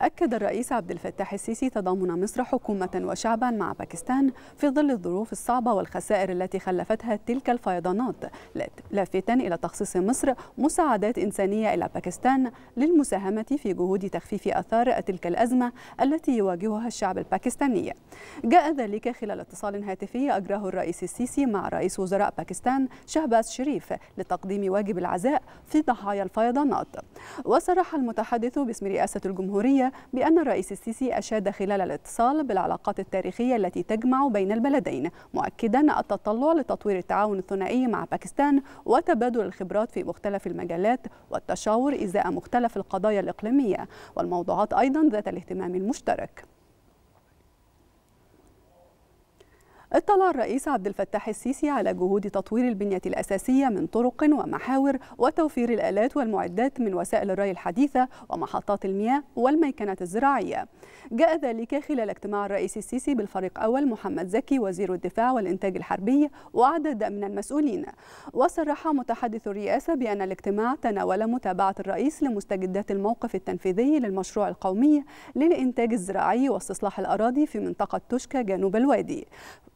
أكد الرئيس عبد الفتاح السيسي تضامن مصر حكومة وشعبا مع باكستان في ظل الظروف الصعبة والخسائر التي خلفتها تلك الفيضانات لافتا إلى تخصيص مصر مساعدات إنسانية إلى باكستان للمساهمة في جهود تخفيف أثار تلك الأزمة التي يواجهها الشعب الباكستاني جاء ذلك خلال اتصال هاتفي أجراه الرئيس السيسي مع رئيس وزراء باكستان شهباز شريف لتقديم واجب العزاء في ضحايا الفيضانات وصرح المتحدث باسم رئاسة الجمهورية بأن الرئيس السيسي أشاد خلال الاتصال بالعلاقات التاريخية التي تجمع بين البلدين مؤكدا التطلع لتطوير التعاون الثنائي مع باكستان وتبادل الخبرات في مختلف المجالات والتشاور إزاء مختلف القضايا الإقليمية والموضوعات أيضا ذات الاهتمام المشترك اطلع الرئيس عبد الفتاح السيسي على جهود تطوير البنية الأساسية من طرق ومحاور وتوفير الآلات والمعدات من وسائل الري الحديثة ومحطات المياه والميكنات الزراعية جاء ذلك خلال اجتماع الرئيس السيسي بالفريق أول محمد زكي وزير الدفاع والإنتاج الحربي وعدد من المسؤولين وصرح متحدث الرئاسة بأن الاجتماع تناول متابعة الرئيس لمستجدات الموقف التنفيذي للمشروع القومي للإنتاج الزراعي واستصلاح الأراضي في منطقة توشكا جنوب الوادي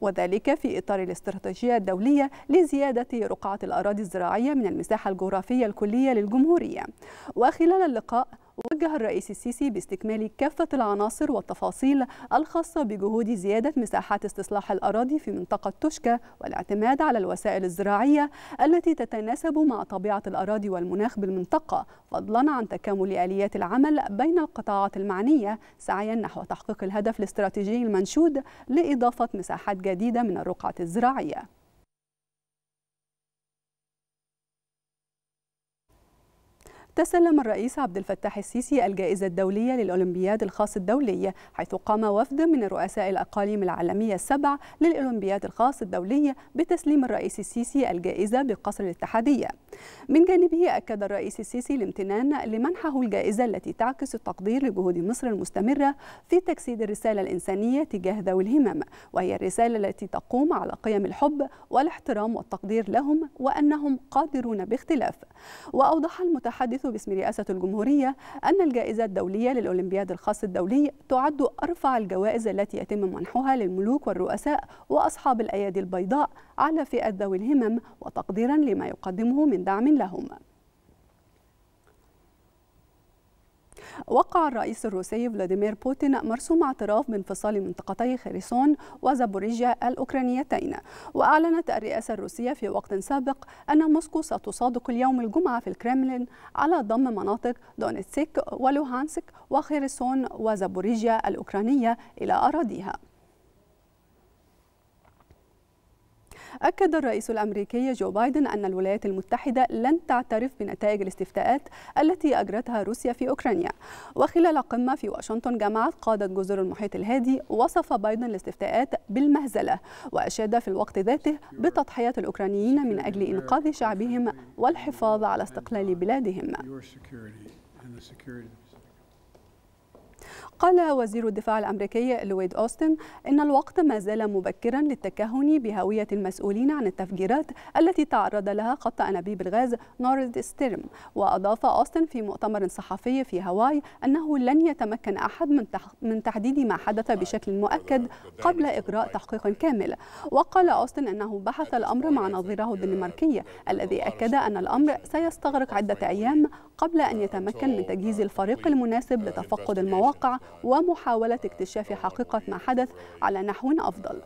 وذلك في إطار الاستراتيجية الدولية لزيادة رقعة الأراضي الزراعية من المساحة الجغرافية الكلية للجمهورية وخلال اللقاء وجه الرئيس السيسي باستكمال كافة العناصر والتفاصيل الخاصة بجهود زيادة مساحات استصلاح الأراضي في منطقة توشكا والاعتماد على الوسائل الزراعية التي تتناسب مع طبيعة الأراضي والمناخ بالمنطقة فضلا عن تكامل آليات العمل بين القطاعات المعنية سعيا نحو تحقيق الهدف الاستراتيجي المنشود لإضافة مساحات جديدة من الرقعة الزراعية تسلم الرئيس عبد الفتاح السيسي الجائزة الدولية للأولمبياد الخاص الدولي حيث قام وفد من رؤساء الأقاليم العالمية السبع للأولمبياد الخاص الدولي بتسليم الرئيس السيسي الجائزة بقصر الاتحادية من جانبه أكد الرئيس السيسي الامتنان لمنحه الجائزة التي تعكس التقدير لجهود مصر المستمرة في تجسيد الرسالة الإنسانية تجاه ذوي الهمم وهي الرسالة التي تقوم على قيم الحب والاحترام والتقدير لهم وأنهم قادرون باختلاف وأوضح المتحدث باسم رئاسة الجمهورية أن الجائزة الدولية للأولمبياد الخاص الدولي تعد أرفع الجوائز التي يتم منحها للملوك والرؤساء وأصحاب الأيادي البيضاء على فئة ذوي الهمم وتقديرا لما يقدمه من دعم لهم وقع الرئيس الروسي فلاديمير بوتين مرسوم اعتراف بانفصال منطقتي خيرسون وزابوريجيا الأوكرانيتين وأعلنت الرئاسة الروسية في وقت سابق أن موسكو ستصادق اليوم الجمعة في الكرملين على ضم مناطق دونيتسك ولوهانسك وخيرسون وزابوريجيا الأوكرانية إلى أراضيها أكد الرئيس الأمريكي جو بايدن أن الولايات المتحدة لن تعترف بنتائج الاستفتاءات التي أجرتها روسيا في أوكرانيا وخلال قمة في واشنطن جمعت قادة جزر المحيط الهادي وصف بايدن الاستفتاءات بالمهزلة وأشاد في الوقت ذاته بتضحية الأوكرانيين من أجل إنقاذ شعبهم والحفاظ على استقلال بلادهم قال وزير الدفاع الأمريكي لويد أوستن إن الوقت ما زال مبكرا للتكهن بهوية المسؤولين عن التفجيرات التي تعرض لها خط أنابيب الغاز نورد ستيرم وأضاف أوستن في مؤتمر صحفي في هاواي أنه لن يتمكن أحد من, من تحديد ما حدث بشكل مؤكد قبل إجراء تحقيق كامل وقال أوستن أنه بحث الأمر مع نظيره الدنماركي الذي أكد أن الأمر سيستغرق عدة أيام قبل أن يتمكن من تجهيز الفريق المناسب لتفقد المواقع ومحاولة اكتشاف حقيقة ما حدث على نحو أفضل.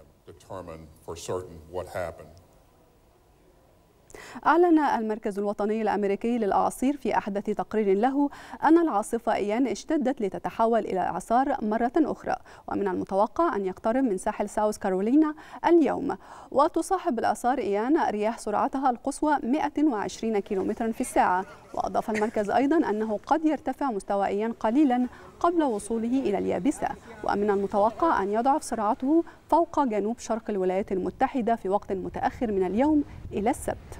أعلن المركز الوطني الأمريكي للأعاصير في أحدث تقرير له أن العاصفة إيان اشتدت لتتحول إلى إعصار مرة أخرى ومن المتوقع أن يقترب من ساحل ساوث كارولينا اليوم وتصاحب الإعصار إيان رياح سرعتها القصوى 120 كم في الساعة وأضاف المركز أيضا أنه قد يرتفع مستوى إيان قليلا قبل وصوله إلى اليابسة ومن المتوقع أن يضعف سرعته فوق جنوب شرق الولايات المتحدة في وقت متأخر من اليوم إلى السبت